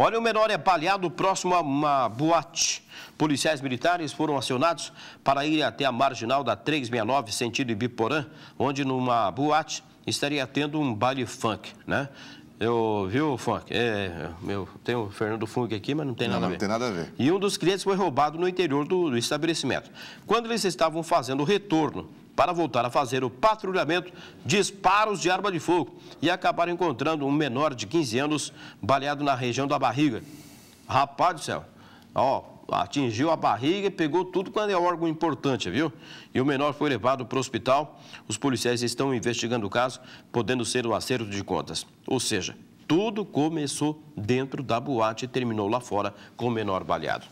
Olha, o menor é baleado próximo a uma boate. Policiais militares foram acionados para ir até a marginal da 369, sentido Ibiporã, onde numa boate estaria tendo um baile funk, né? Eu, o Funk? É, meu, tem o Fernando Funk aqui, mas não tem não, nada não a ver. Não tem nada a ver. E um dos clientes foi roubado no interior do, do estabelecimento. Quando eles estavam fazendo o retorno para voltar a fazer o patrulhamento, disparos de arma de fogo e acabaram encontrando um menor de 15 anos baleado na região da barriga. Rapaz do céu, ó, atingiu a barriga e pegou tudo quando é órgão importante, viu? E o menor foi levado para o hospital. Os policiais estão investigando o caso, podendo ser o acerto de contas. Ou seja, tudo começou dentro da boate e terminou lá fora com o menor baleado.